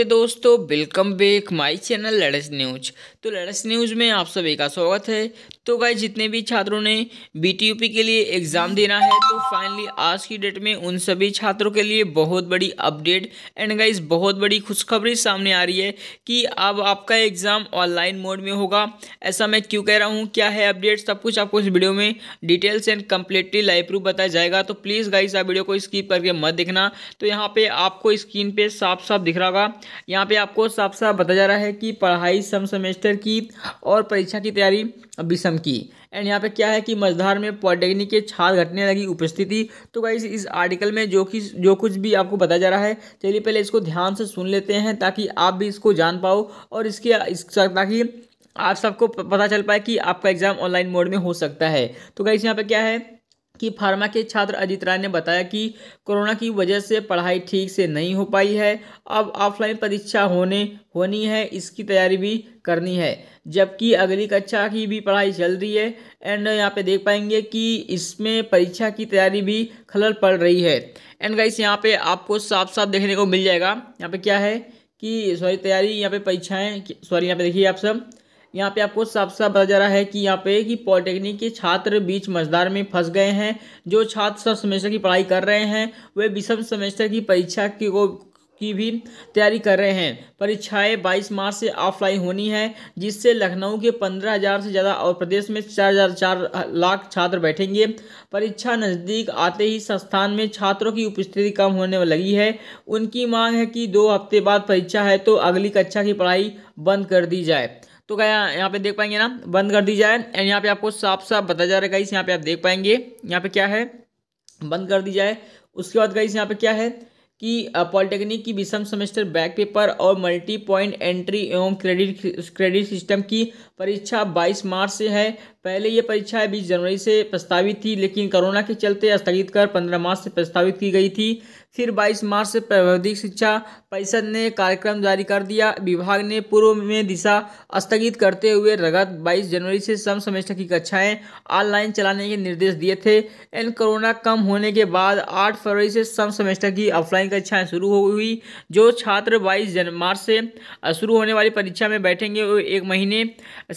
नमस्ते दोस्तों welcome back my channel लड़स न्यूज तो लड़स न्यूज में आप सभी का स्वागत है तो गाय जितने भी छात्रों ने बी के लिए एग्ज़ाम देना है तो फाइनली आज की डेट में उन सभी छात्रों के लिए बहुत बड़ी अपडेट एंड गाइज बहुत बड़ी खुशखबरी सामने आ रही है कि अब आपका एग्ज़ाम ऑनलाइन मोड में होगा ऐसा मैं क्यों कह रहा हूँ क्या है अपडेट सब कुछ आपको इस वीडियो में details and completely live proof बताया जाएगा तो प्लीज़ गाइज आप वीडियो को स्कीप करके मत देखना तो यहाँ पर आपको स्क्रीन पर साफ साफ दिख रहा होगा यहाँ पे आपको साफ साफ बताया जा रहा है कि पढ़ाई सम सेमेस्टर की और परीक्षा की तैयारी विषम की एंड यहाँ पे क्या है कि मझधार में पॉलिटेक्निक के छात्र घटने लगी उपस्थिति तो गाइस इस आर्टिकल में जो कि जो कुछ भी आपको बताया जा रहा है चलिए पहले इसको ध्यान से सुन लेते हैं ताकि आप भी इसको जान पाओ और इसके इस ताकि आप सबको पता चल पाए कि आपका एग्ज़ाम ऑनलाइन मोड में हो सकता है तो गाइस यहाँ पे क्या है कि फार्मा के छात्र अजित राय ने बताया कि कोरोना की वजह से पढ़ाई ठीक से नहीं हो पाई है अब ऑफलाइन परीक्षा होने होनी है इसकी तैयारी भी करनी है जबकि अगली कक्षा की भी पढ़ाई चल रही है एंड यहाँ पे देख पाएंगे कि इसमें परीक्षा की तैयारी भी खलल पड़ रही है एंड गाइस यहाँ पे आपको साफ साफ देखने को मिल जाएगा यहाँ पे क्या है कि सॉरी तैयारी यहाँ पे परीक्षाएँ सॉरी यहाँ पे देखिए आप सब यहाँ पे आपको साफ साफ पता जा रहा है कि यहाँ पे कि पॉलिटेक्निक के छात्र बीच मजदार में फंस गए हैं जो छात्र सब सेमेस्टर की पढ़ाई कर रहे हैं वे विषम सेमेस्टर की परीक्षा की को की भी तैयारी कर रहे हैं परीक्षाएं 22 मार्च से ऑफलाइन होनी है जिससे लखनऊ के 15,000 से ज़्यादा और प्रदेश में चार हज़ार चार लाख छात्र बैठेंगे परीक्षा नज़दीक आते ही संस्थान में छात्रों की उपस्थिति कम होने लगी है उनकी मांग है कि दो हफ्ते बाद परीक्षा है तो अगली कक्षा की पढ़ाई बंद कर दी जाए तो क्या यहाँ पे देख पाएंगे ना बंद कर दी जाए एंड यहाँ पे आपको साफ साफ बताया जा रहा है गाइस यहाँ पे आप देख पाएंगे यहाँ पे क्या है बंद कर दी जाए उसके बाद गाइस यहाँ पे क्या है कि पॉलिटेक्निक की विषम सेमेस्टर बैक पेपर और मल्टी पॉइंट एंट्री एवं क्रेडिट क्रेडिट सिस्टम की परीक्षा 22 मार्च से है पहले ये परीक्षाएं बीस जनवरी से प्रस्तावित थी लेकिन कोरोना के चलते स्थगित कर पंद्रह मार्च से प्रस्तावित की गई थी फिर बाईस मार्च से प्रावधिक शिक्षा परिषद ने कार्यक्रम जारी कर दिया विभाग ने पूर्व में दिशा स्थगित करते हुए रगत बाईस जनवरी से सम सेमेस्टर की कक्षाएं ऑनलाइन चलाने के निर्देश दिए थे एन कोरोना कम होने के बाद आठ फरवरी से सम सेमेस्टर की ऑफलाइन कक्षाएं शुरू हो हुई जो छात्र बाईस मार्च से शुरू होने वाली परीक्षा में बैठेंगे एक महीने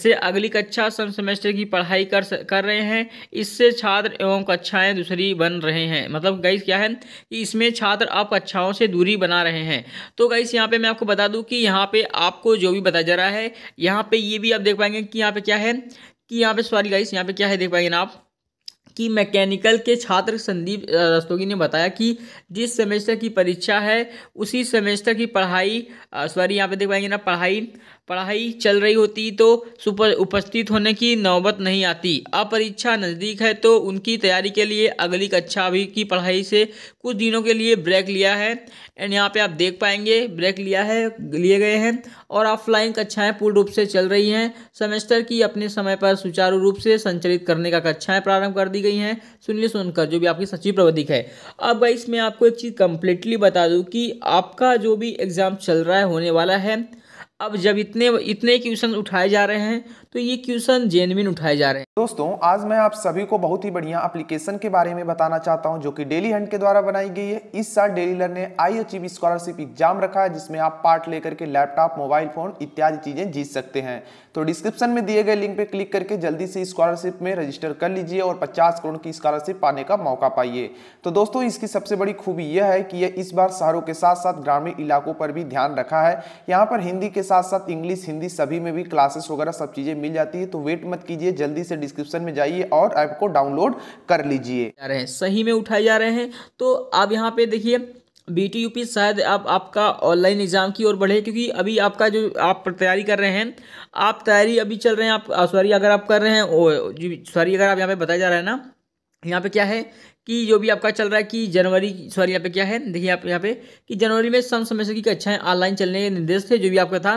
से अगली कक्षा सम सेमेस्टर की पढ़ाई कर कर रहे हैं इससे छात्र एवं कक्षाएं दूसरी बन रहे हैं मतलब गई क्या है कि इसमें छात्र आप कक्षाओं से दूरी बना रहे हैं तो गईस यहाँ पे मैं आपको बता दूँ कि यहाँ पे आपको जो भी बताया जा रहा है यहाँ पे ये भी आप देख पाएंगे कि यहाँ पे क्या है कि यहाँ पे सॉरी गाइस यहाँ पे क्या है देख पाएंगे ना आप कि मैकेनिकल के छात्र संदीप रस्तोगी ने बताया कि जिस सेमेस्टर की परीक्षा है उसी सेमेस्टर की पढ़ाई सॉरी यहाँ पे देख पाएंगे ना पढ़ाई पढ़ाई चल रही होती तो उपस्थित होने की नौबत नहीं आती अब परीक्षा नज़दीक है तो उनकी तैयारी के लिए अगली कक्षा अभी की पढ़ाई से कुछ दिनों के लिए ब्रेक लिया है एंड यहाँ पे आप देख पाएंगे ब्रेक लिया है लिए गए हैं और ऑफलाइन कक्षाएं पूर्ण रूप से चल रही हैं सेमेस्टर की अपने समय पर सुचारू रूप से संचालित करने का कक्षाएँ प्रारंभ कर दी गई हैं सुनिए सुनकर जो भी आपकी सचिव प्रबंधिक है अब इसमें आपको एक चीज़ कम्प्लीटली बता दूँ कि आपका जो भी एग्ज़ाम चल रहा है होने वाला है अब जब इतने इतने क्वेश्चन उठाए जा रहे हैं तो ये क्वेश्चन जेनविन उठाए जा रहे हैं दोस्तों आज मैं आप सभी को बहुत ही बढ़िया एप्लीकेशन के बारे में बताना चाहता हूं जो कि डेली हंट के द्वारा बनाई गई है इस साल डेली लर्न ने आई अचीव स्कॉलरशिप एग्जाम रखा है जिसमें आप पार्ट लेकर के लैपटॉप मोबाइल फोन इत्यादि चीजें जीत सकते हैं तो डिस्क्रिप्शन में दिए गए लिंक पे क्लिक करके जल्दी से स्कॉलरशिप में रजिस्टर कर लीजिए और पचास करोड़ की स्कॉलरशिप पाने का मौका पाइए तो दोस्तों इसकी सबसे बड़ी खूबी यह है कि यह इस बार शहरों के साथ साथ ग्रामीण इलाकों पर भी ध्यान रखा है यहाँ पर हिंदी के साथ साथ साथ इंग्लिश हिंदी सभी में भी क्लासेस वगैरह सब चीज़ें मिल जाती है तो वेट मत कीजिए जल्दी से डिस्क्रिप्शन में जाइए और ऐप को डाउनलोड कर लीजिए जा रहे हैं सही में उठाए जा रहे हैं तो आप यहाँ पे देखिए बी टी यू पी शायद आप आपका ऑनलाइन एग्ज़ाम की ओर बढ़े क्योंकि अभी आपका जो आप तैयारी कर रहे हैं आप तैयारी अभी चल रहे हैं आप सॉरी अगर आप कर रहे हैं सॉरी अगर आप यहाँ पे बताया जा रहा है ना यहाँ पे क्या है कि जो भी आपका चल रहा है कि जनवरी सॉरी यहाँ पे क्या है देखिए आप यहाँ पे कि जनवरी में सम समय की कक्षाएं अच्छा ऑनलाइन चलने के निर्देश थे जो भी आपका था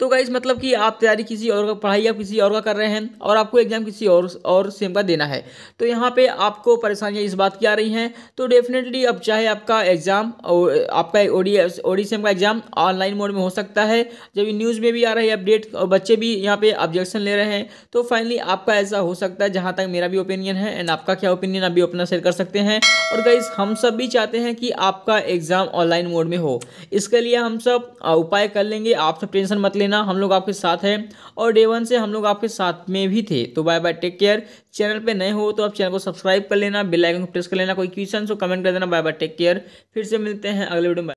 तो गाइस मतलब कि आप तैयारी किसी और का पढ़ाई आप किसी और का कर रहे हैं और आपको एग्जाम किसी और और सेम का देना है तो यहाँ पे आपको परेशानियाँ इस बात की आ रही हैं तो डेफिनेटली अब चाहे आपका एग्ज़ाम और आपका ओडी ओडी सेम का एग्ज़ाम ऑनलाइन मोड में हो सकता है जब न्यूज़ में भी आ रही है अपडेट और बच्चे भी यहाँ पर ऑब्जेक्शन ले रहे हैं तो फाइनली आपका ऐसा हो सकता है जहाँ तक मेरा भी ओपिनियन है एंड आपका क्या ओपिनियन अभी अपना शेयर कर सकते सकते हैं और गाइज हम सब भी चाहते हैं कि आपका एग्ज़ाम ऑनलाइन मोड में हो इसके लिए हम सब उपाय कर लेंगे आप सब टेंशन मत लेना हम लोग आपके साथ हैं और डे वन से हम लोग आपके साथ में भी थे तो bye bye take care channel पे नए हो तो आप चैनल को सब्सक्राइब कर लेना बिल आइकन को प्रेस कर लेना कोई क्वेश्चन हो कमेंट कर देना बाय बाय टेक केयर फिर से मिलते हैं अगले वीडियो में